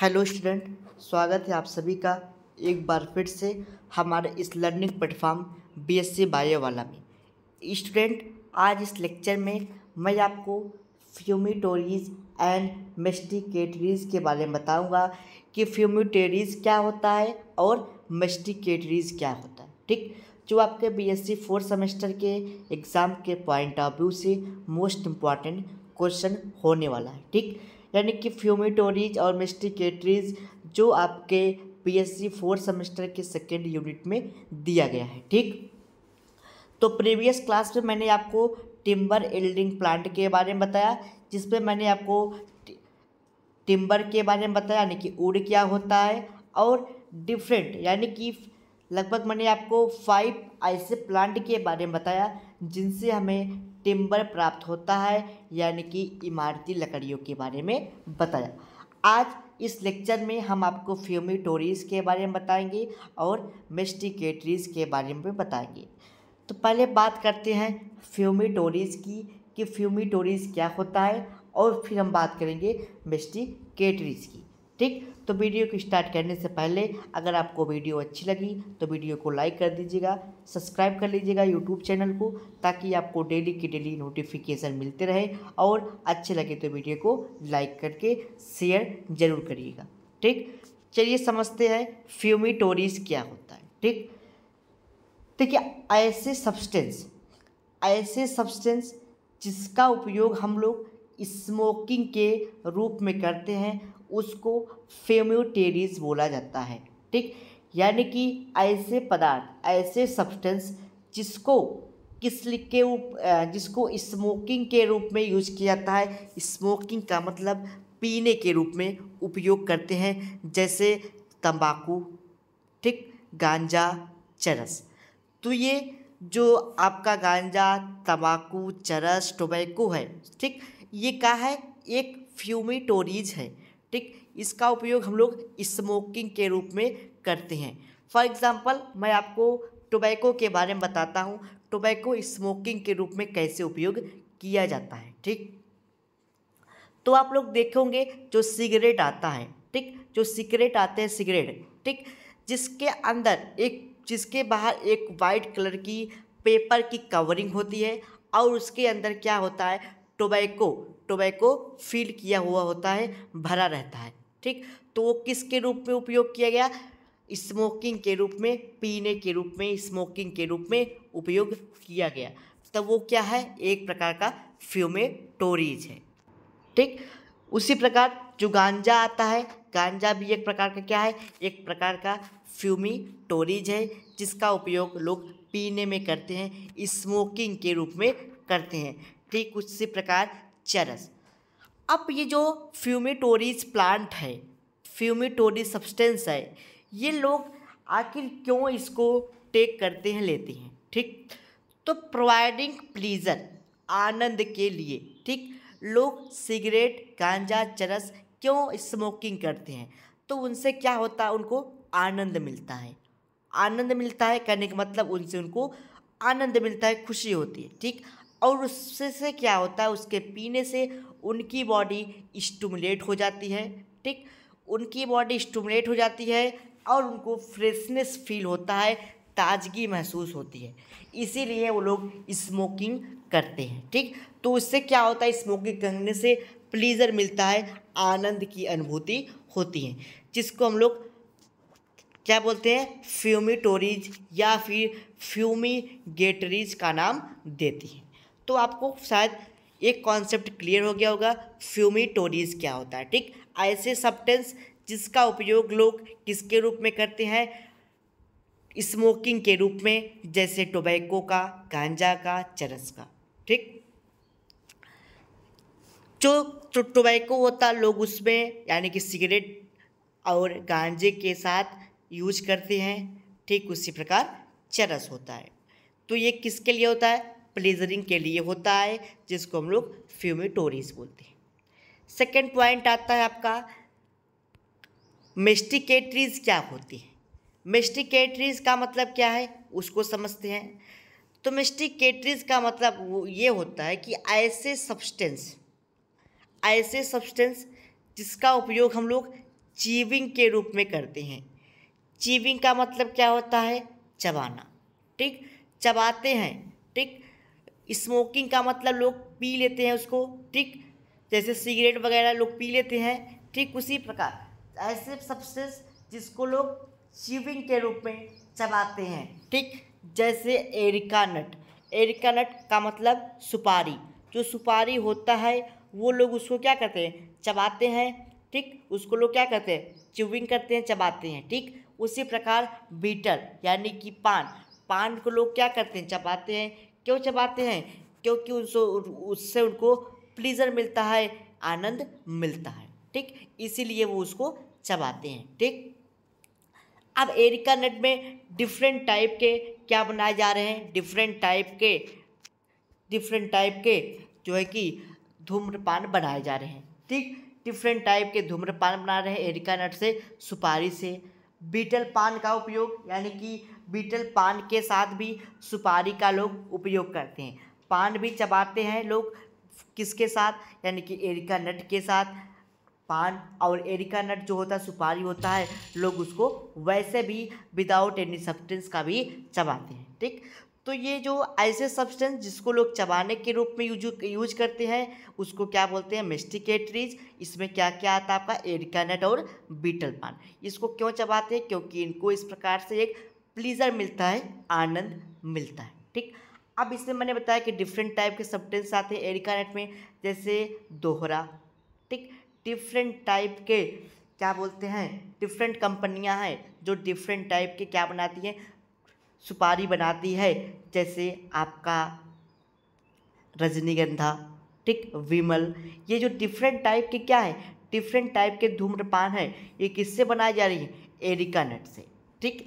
hello student स्वागत है आप सभी का एक बार फिर से हमारे इस लर्निंग प्लेटफॉर्म बीएससी बायो वाला में स्टूडेंट आज इस लेक्चर में मैं आपको फ्यूमिटोरीज एंड मेस्टिकेटरीज के बारे में बताऊंगा कि फ्यूमिटेरीज क्या होता है और मेस्टिकेटरीज क्या होता है ठीक जो आपके बीएससी फोर्थ सेमेस्टर के एग्ज़ाम के पॉइंट ऑफ व्यू से मोस्ट इम्पॉर्टेंट क्वेश्चन होने वाला है ठीक यानी कि फ्यूमिटोरीज और मिस्टिकेटरीज जो आपके P S C fourth semester के सेकेंड यूनिट में दिया गया है ठीक तो प्रीवियस क्लास में मैंने आपको टिम्बर एल्डिंग प्लांट के बारे में बताया जिसमें मैंने आपको टिम्बर के बारे में बताया यानी कि उड़ क्या होता है और डिफरेंट यानी कि लगभग मैंने आपको फाइव ऐसे प्लांट के बारे में बताया जिनसे हमें टिम्बर प्राप्त होता है यानी कि इमारती लकड़ियों के बारे में बताया आज इस लेक्चर में हम आपको फ्यूमिटोरीज के बारे में बताएंगे और मेस्टिकेटरीज के बारे में बताएंगे तो पहले बात करते हैं फ्यूमिटोरीज की कि फ्यूमिटोरीज क्या होता है और फिर हम बात करेंगे मेस्टिकेटरीज की ठीक तो वीडियो को स्टार्ट करने से पहले अगर आपको वीडियो अच्छी लगी तो वीडियो को लाइक कर दीजिएगा सब्सक्राइब कर लीजिएगा यूट्यूब चैनल को ताकि आपको डेली की डेली नोटिफिकेशन मिलते रहे और अच्छे लगे तो वीडियो को लाइक करके शेयर ज़रूर करिएगा ठीक चलिए समझते हैं फ्यूमिटोरीज क्या होता है ठीक देखिए ऐसे सब्सटेंस ऐसे सब्सटेंस जिसका उपयोग हम लोग स्मोकिंग के रूप में करते हैं उसको फेम्योटेरिज बोला जाता है ठीक यानी कि ऐसे पदार्थ ऐसे सब्सटेंस जिसको किस के उप जिसको स्मोकिंग के रूप में यूज किया जाता है स्मोकिंग का मतलब पीने के रूप में उपयोग करते हैं जैसे तंबाकू ठीक गांजा चरस तो ये जो आपका गांजा तंबाकू चरस टोबैको है ठीक ये क्या है एक फ्यूमिटोरीज है ठीक इसका उपयोग हम लोग स्मोकिंग के रूप में करते हैं फॉर एग्ज़ाम्पल मैं आपको टोबैको के बारे में बताता हूँ टोबैको स्मोकिंग के रूप में कैसे उपयोग किया जाता है ठीक तो आप लोग देखोगे जो सिगरेट आता है ठीक जो सिगरेट आते हैं सिगरेट ठीक जिसके अंदर एक जिसके बाहर एक वाइट कलर की पेपर की कवरिंग होती है और उसके अंदर क्या होता है टोबैको टोबैको फील किया हुआ होता है भरा रहता है ठीक तो वो किसके रूप में उपयोग किया गया स्मोकिंग के रूप में पीने के रूप में स्मोकिंग के रूप में उपयोग किया गया तब वो क्या है एक प्रकार का फ्यूमेटोरीज है ठीक उसी प्रकार जो गांजा आता है गांजा भी एक प्रकार का क्या है एक प्रकार का फ्यूमी टोरीज है जिसका उपयोग लोग पीने में करते हैं स्मोकिंग के रूप में करते हैं ठीक उसी प्रकार चरस अब ये जो फ्यूमिटोरीज प्लांट है फ्यूमिटोरी सब्सटेंस है ये लोग आखिर क्यों इसको टेक करते हैं लेते हैं ठीक तो प्रोवाइडिंग प्लीजर आनंद के लिए ठीक लोग सिगरेट गांजा चरस क्यों स्मोकिंग करते हैं तो उनसे क्या होता है उनको आनंद मिलता है आनंद मिलता है कहने का मतलब उनसे उनको आनंद मिलता है खुशी होती है ठीक और उससे से क्या होता है उसके पीने से उनकी बॉडी स्टमुलेट हो जाती है ठीक उनकी बॉडी स्टमुलेट हो जाती है और उनको फ्रेशनेस फील होता है ताजगी महसूस होती है इसीलिए वो लोग स्मोकिंग करते हैं ठीक तो उससे क्या होता है स्मोकिंग करने से प्लीज़र मिलता है आनंद की अनुभूति होती है जिसको हम लोग क्या बोलते हैं फ्यूमिटोरीज या फिर गेटरीज का नाम देती हैं तो आपको शायद एक कॉन्सेप्ट क्लियर हो गया होगा फ्यूमिटोरीज क्या होता है ठीक ऐसे सब्टेंस जिसका उपयोग लोग किसके रूप में करते हैं स्मोकिंग के रूप में जैसे टोबैको का गांजा का चरस का ठीक जो तो टोबैको होता है लोग उसमें यानी कि सिगरेट और गांजे के साथ यूज करते हैं ठीक उसी प्रकार चरस होता है तो ये किसके लिए होता है प्लेजरिंग के लिए होता है जिसको हम लोग फ्यूमिटोरीज बोलते हैं सेकेंड पॉइंट आता है आपका मेस्टिकेटरीज क्या होती है मेस्टिकेटरीज का मतलब क्या है उसको समझते हैं तो मेस्टिकेटरीज का मतलब ये होता है कि ऐसे सब्सटेंस ऐसे सब्सटेंस जिसका उपयोग हम लोग चीविंग के रूप में करते हैं चीविंग का मतलब क्या होता है चबाना ठीक चबाते हैं ठीक स्मोकिंग का मतलब लोग पी लेते हैं उसको ठीक जैसे सिगरेट वगैरह लोग पी लेते हैं ठीक उसी प्रकार ऐसे सब्सटेंस जिसको लोग चिविंग के रूप में चबाते हैं ठीक जैसे एरिका नट एरिका नट का मतलब सुपारी जो सुपारी होता है वो लोग उसको क्या करते हैं चबाते हैं ठीक उसको लोग क्या करते हैं च्यूविंग करते हैं चबाते हैं ठीक उसी प्रकार बीटल यानी कि पान पान को लोग क्या करते हैं चबाते हैं क्यों चबाते हैं क्योंकि उनसे उससे उनको प्लीज़र मिलता है आनंद मिलता है ठीक इसीलिए वो उसको चबाते हैं ठीक अब एरिका नट में डिफरेंट टाइप के क्या बनाए जा रहे हैं डिफरेंट टाइप के डिफरेंट टाइप के जो है कि धूम्रपान बनाए जा रहे हैं ठीक डिफरेंट टाइप के धूम्रपान बना रहे हैं एरिका नट से सुपारी से बीटल पान का उपयोग यानी कि बीटल पान के साथ भी सुपारी का लोग उपयोग करते हैं पान भी चबाते हैं लोग किसके साथ यानी कि एरिका नट के साथ पान और एरिका नट जो होता है सुपारी होता है लोग उसको वैसे भी विदाउट एनी सब्सटेंस का भी चबाते हैं ठीक तो ये जो ऐसे सब्सटेंस जिसको लोग चबाने के रूप में यूज यूज करते हैं उसको क्या बोलते हैं मेस्टिकेटरीज इसमें क्या क्या आता है आपका एरिकानट और बीटल पान इसको क्यों चबाते हैं क्योंकि इनको इस प्रकार से एक प्लीजर मिलता है आनंद मिलता है ठीक अब इसमें मैंने बताया कि डिफरेंट टाइप के सब्सटेंस आते हैं एरिकानट में जैसे दोहरा ठीक डिफरेंट टाइप के क्या बोलते हैं डिफरेंट कंपनियां हैं जो डिफरेंट टाइप के क्या बनाती हैं सुपारी बनाती है जैसे आपका रजनीगंधा ठीक विमल ये जो डिफरेंट टाइप के क्या है डिफरेंट टाइप के धूम्रपान है ये किससे बनाई जा रही है एरिका नट से ठीक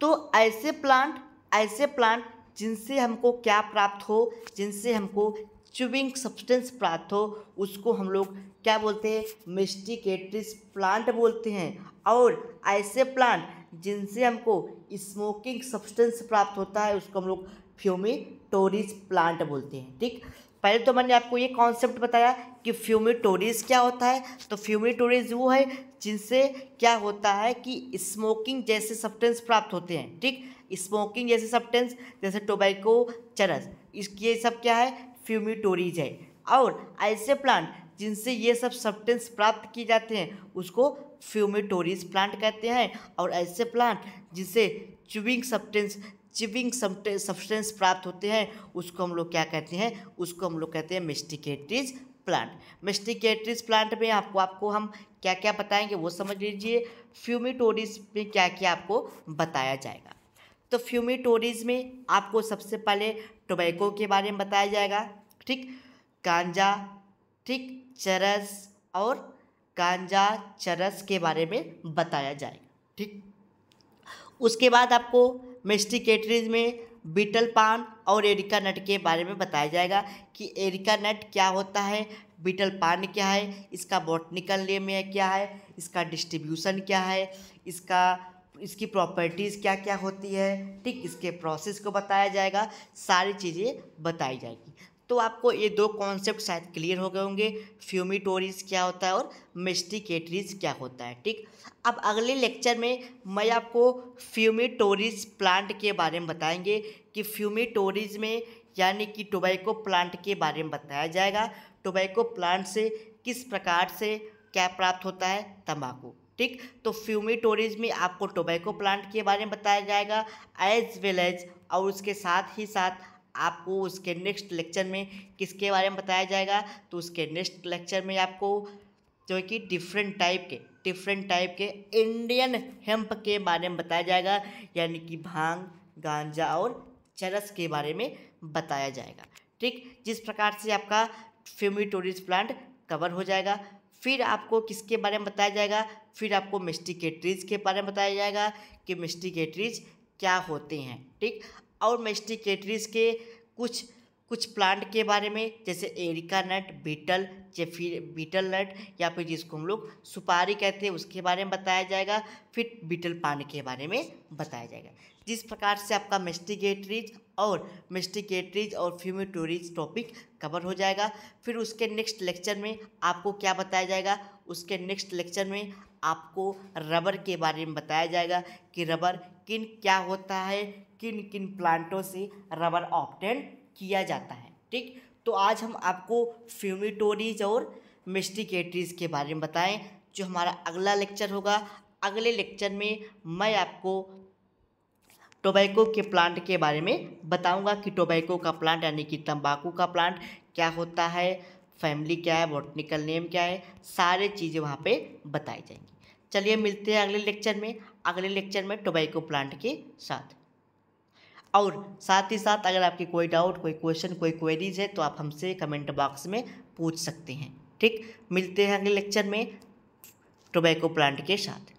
तो ऐसे प्लांट ऐसे प्लांट जिनसे हमको क्या प्राप्त हो जिनसे हमको चुबिंग सब्सटेंस प्राप्त हो उसको हम लोग क्या बोलते हैं मिस्टिकेट्रिस प्लांट बोलते हैं और ऐसे प्लांट जिनसे हमको स्मोकिंग सब्सटेंस प्राप्त होता है उसको हम लोग फ्यूमिटोरिज प्लांट बोलते हैं ठीक पहले तो मैंने आपको ये कॉन्सेप्ट बताया कि फ्यूमिटोरिज क्या होता है तो फ्यूमिटोरिज वो है जिनसे क्या होता है कि स्मोकिंग जैसे सब्सटेंस प्राप्त होते हैं ठीक स्मोकिंग जैसे सब्सटेंस जैसे टोबैको चरस इसके सब क्या है फ्यूमिटोरिज है और ऐसे प्लांट जिनसे ये सब सब्सटेंस प्राप्त किए जाते हैं उसको फ्यूमेटोरिस प्लांट कहते हैं और ऐसे प्लांट जिसे चुविंग सब्सटेंस चिविंग सब्सटेंस प्राप्त होते हैं उसको हम लोग क्या कहते हैं उसको हम लोग कहते हैं मिस्टिकेट्रीज प्लांट मेस्टिकेटरिस प्लांट में आपको आपको हम क्या क्या बताएंगे वो समझ लीजिए फ्यूमिटोरिस में क्या क्या आपको बताया जाएगा तो फ्यूमिटोरिस में आपको सबसे पहले टोबैको के बारे में बताया जाएगा ठीक गांजा ठीक चरस और गांजा चरस के बारे में बताया जाएगा ठीक उसके बाद आपको मेस्टिकेटरीज में बीटल पान और एरिका नट के बारे में बताया जाएगा कि एरिका नट क्या होता है बीटल पान क्या है इसका बॉटनिकल नेम में क्या है इसका डिस्ट्रीब्यूशन क्या है इसका इसकी प्रॉपर्टीज़ क्या क्या होती है ठीक इसके प्रोसेस को बताया जाएगा सारी चीज़ें बताई जाएगी तो आपको ये दो कॉन्सेप्ट शायद क्लियर हो गए होंगे फ्यूमिटोरीज क्या होता है और मेस्टिकेटरीज क्या होता है ठीक अब अगले लेक्चर में मैं आपको फ्यूमिटोरीज प्लांट के बारे में बताएंगे कि फ्यूमिटोरीज में यानी कि टोबैको प्लांट के बारे में बताया जाएगा टोबैको प्लांट से किस प्रकार से क्या प्राप्त होता है तंबाकू ठीक तो फ्यूमिटोरीज में आपको टोबैको प्लांट के बारे में बताया जाएगा एज वेल एज और उसके साथ ही साथ आपको उसके नेक्स्ट लेक्चर में किसके बारे में बताया जाएगा तो उसके नेक्स्ट लेक्चर में आपको जो है कि डिफरेंट टाइप के डिफरेंट टाइप के इंडियन हेम्प के बारे में बताया जाएगा यानी कि भांग गांजा और चरस के बारे में बताया जाएगा ठीक जिस प्रकार से आपका फेमी टूरिस्ट प्लांट कवर हो जाएगा फिर आपको किसके बारे में बताया जाएगा फिर आपको मिस्टिकेट्रीज के बारे में बताया जाएगा कि मिस्टिकेट्रीज क्या होते हैं ठीक और मेस्टिकेटरीज के कुछ कुछ प्लांट के बारे में जैसे एरिका नट बीटल या फिर बीटल नट या फिर जिसको हम लोग सुपारी कहते हैं उसके बारे में बताया जाएगा फिर बीटल पान के बारे में बताया जाएगा जिस प्रकार से आपका मेस्टिकेटरीज और मेस्टिकेटरीज और फ्यूमिटोरीज टॉपिक कवर हो जाएगा फिर उसके नेक्स्ट लेक्चर में आपको क्या बताया जाएगा उसके नेक्स्ट लेक्चर में आपको रबर के बारे में बताया जाएगा कि रबर किन क्या होता है किन किन प्लांटों से रबर ऑप्टेन किया जाता है ठीक तो आज हम आपको फ्यूमिटोरीज और मिस्टिकेटरीज के बारे में बताएं जो हमारा अगला लेक्चर होगा अगले लेक्चर में मैं आपको टोबैको के प्लांट के बारे में बताऊंगा कि टोबैको का प्लांट यानी कि तंबाकू का प्लांट क्या होता है फैमिली क्या है बॉटनिकल नेम क्या है सारे चीज़ें वहाँ पे बताई जाएंगी चलिए मिलते हैं अगले लेक्चर में अगले लेक्चर में टोबैको प्लांट के साथ और साथ ही साथ अगर आपकी कोई डाउट कोई क्वेश्चन कोई क्वेरीज है तो आप हमसे कमेंट बॉक्स में पूछ सकते हैं ठीक मिलते हैं अगले लेक्चर में टोबैको प्लांट के साथ